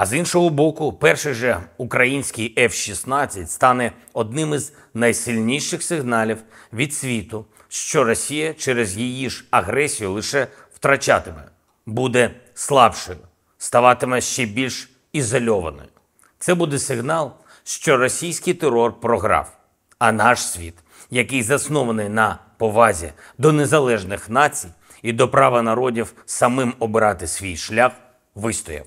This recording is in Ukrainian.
А з іншого боку, перший же український F-16 стане одним із найсильніших сигналів від світу, що Росія через її ж агресію лише втрачатиме, буде слабшою, ставатиме ще більш ізольованою. Це буде сигнал, що російський терор програв, а наш світ, який заснований на повазі до незалежних націй і до права народів самим обирати свій шлях, вистояв.